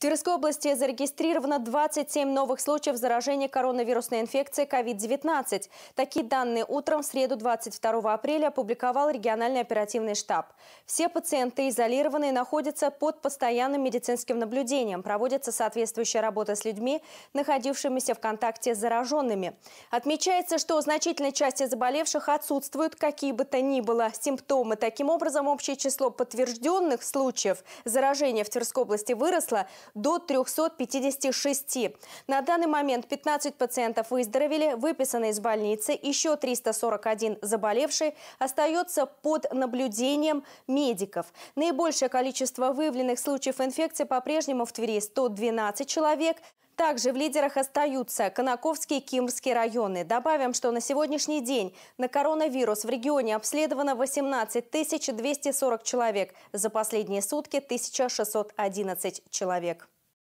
В Тверской области зарегистрировано 27 новых случаев заражения коронавирусной инфекцией COVID-19. Такие данные утром в среду 22 апреля опубликовал региональный оперативный штаб. Все пациенты изолированные находятся под постоянным медицинским наблюдением. Проводится соответствующая работа с людьми, находившимися в контакте с зараженными. Отмечается, что у значительной части заболевших отсутствуют какие бы то ни было симптомы. Таким образом, общее число подтвержденных случаев заражения в Тверской области выросло – до 356. На данный момент 15 пациентов выздоровели, выписаны из больницы, еще 341 заболевший остается под наблюдением медиков. Наибольшее количество выявленных случаев инфекции по-прежнему в Твери – 112 человек – также в лидерах остаются Конаковский и Кимрский районы. Добавим, что на сегодняшний день на коронавирус в регионе обследовано 18 240 человек. За последние сутки 1611 человек.